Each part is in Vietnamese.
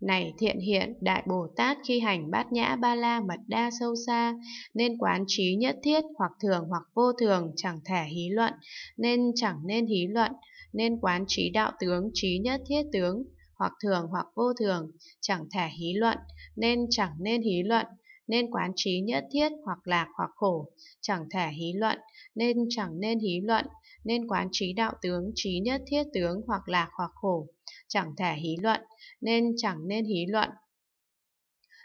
Này thiện hiện, Đại Bồ Tát khi hành bát nhã ba la mật đa sâu xa, nên quán trí nhất thiết hoặc thường hoặc vô thường chẳng thể hí luận, nên chẳng nên hí luận, nên quán trí đạo tướng, trí nhất thiết tướng, hoặc thường hoặc vô thường, chẳng thể hí luận, nên chẳng nên hí luận, nên quán trí nhất thiết hoặc lạc hoặc khổ, chẳng thể hí luận, nên chẳng nên hí luận, nên quán trí đạo tướng trí nhất thiết tướng hoặc lạc hoặc khổ, chẳng thể hí luận, nên chẳng nên hí luận.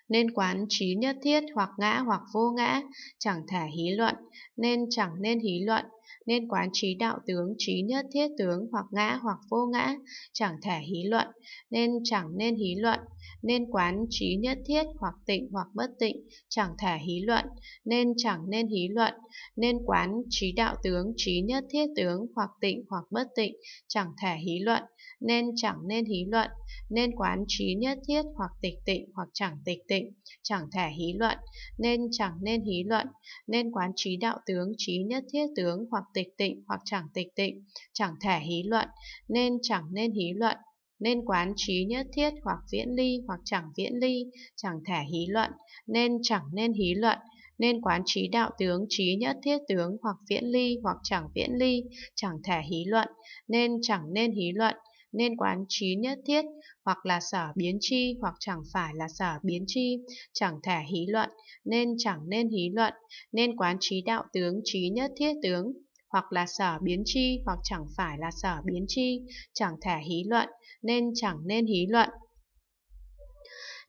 Nên quán trí nhất thiết hoặc ngã hoặc vô ngã, chẳng thể hí luận, nên chẳng nên hí luận, nên quán trí đạo tướng, trí nhất thiết tướng hoặc ngã hoặc vô ngã, chẳng thể hí luận, nên chẳng nên hí luận, nên quán trí nhất thiết hoặc tịnh hoặc bất tịnh, chẳng thể hí luận, nên chẳng nên hí luận, nên quán trí đạo tướng, trí nhất thiết tướng hoặc tịnh hoặc bất tịnh, chẳng thể hí luận, nên chẳng nên hí luận, nên quán trí nhất thiết hoặc tịch tịnh hoặc chẳng tịch tịnh, chẳng thể hí luận, nên chẳng nên hí luận, nên quán trí đạo tướng, trí nhất thiết tướng hoặc hoặc tịch tịnh hoặc chẳng tịch tịnh, chẳng thể hí luận, nên chẳng nên hí luận, nên quán trí nhất thiết hoặc viễn ly hoặc chẳng viễn ly, chẳng thể hí luận, nên chẳng nên hí luận, nên quán trí đạo tướng trí nhất thiết tướng hoặc viễn ly hoặc chẳng viễn ly, chẳng thể hí luận, nên chẳng nên hí luận, nên quán trí nhất thiết hoặc là sở biến chi hoặc chẳng phải là sở biến chi, chẳng thể hí luận, nên chẳng nên hí luận, nên quán trí đạo tướng trí nhất thiết tướng hoặc là sở biến chi hoặc chẳng phải là sở biến chi, chẳng thể hí luận nên chẳng nên hí luận.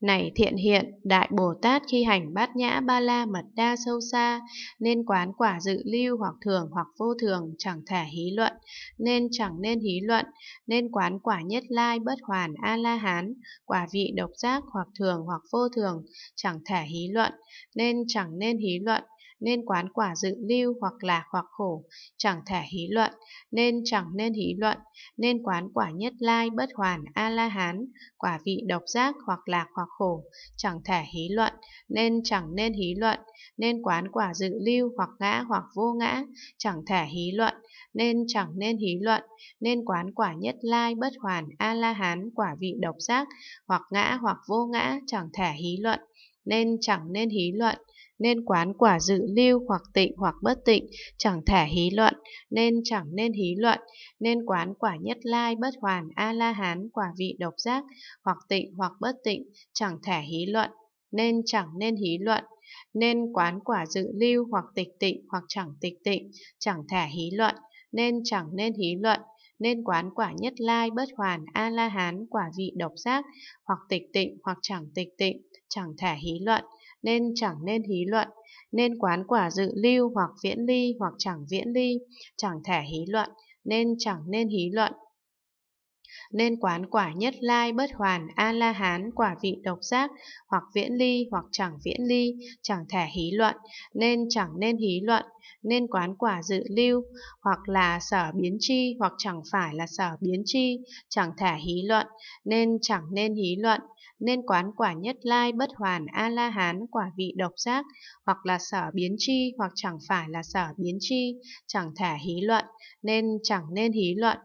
Này thiện hiện, Đại Bồ Tát khi hành bát nhã ba la mật đa sâu xa, nên quán quả dự lưu hoặc thường hoặc vô thường chẳng thể hí luận, nên chẳng nên hí luận, nên quán quả nhất lai bất hoàn A-la-hán, quả vị độc giác hoặc thường hoặc vô thường chẳng thể hí luận, nên chẳng nên hí luận, nên quán quả dự lưu hoặc là hoặc khổ, chẳng thể hí luận, nên chẳng nên hí luận, nên quán quả nhất lai bất hoàn A-la-hán, quả vị độc giác hoặc là hoặc khổ, chẳng thể hí luận, nên chẳng nên hí luận, nên quán quả dự lưu hoặc ngã hoặc vô ngã, chẳng thể hí luận, nên chẳng nên hí luận, nên quán quả nhất lai bất hoàn A-la-hán, quả vị độc giác, hoặc ngã hoặc vô ngã, chẳng thể hí luận, nên chẳng nên hí luận, nên quán quả dự lưu hoặc tịnh hoặc bất tịnh, chẳng thể hí luận, nên chẳng nên hí luận, nên quán quả nhất lai bất hoàn A-la-hán quả vị độc giác, hoặc tịnh hoặc bất tịnh, chẳng thể hí luận, nên chẳng nên hí luận, nên quán quả dự lưu hoặc tịch tịnh hoặc chẳng tịch tịnh, chẳng thể hí luận, nên chẳng nên hí luận, nên quán quả nhất lai bất hoàn a la hán quả vị độc giác hoặc tịch tịnh hoặc chẳng tịch tịnh chẳng thể hí luận nên chẳng nên hí luận, nên quán quả dự lưu hoặc viễn ly hoặc chẳng viễn ly, chẳng thể hí luận, nên chẳng nên hí luận, nên quán quả nhất lai bất hoàn A-la-hán quả vị độc giác, hoặc viễn ly hoặc chẳng viễn ly, chẳng thể hí luận, nên chẳng nên hí luận, nên quán quả dự lưu, hoặc là sở biến chi hoặc chẳng phải là sở biến chi, chẳng thể hí luận, nên chẳng nên hí luận, nên quán quả nhất lai bất hoàn A-la-hán quả vị độc giác, hoặc là sở biến chi hoặc chẳng phải là sở biến chi, chẳng thể hí luận, nên chẳng nên hí luận,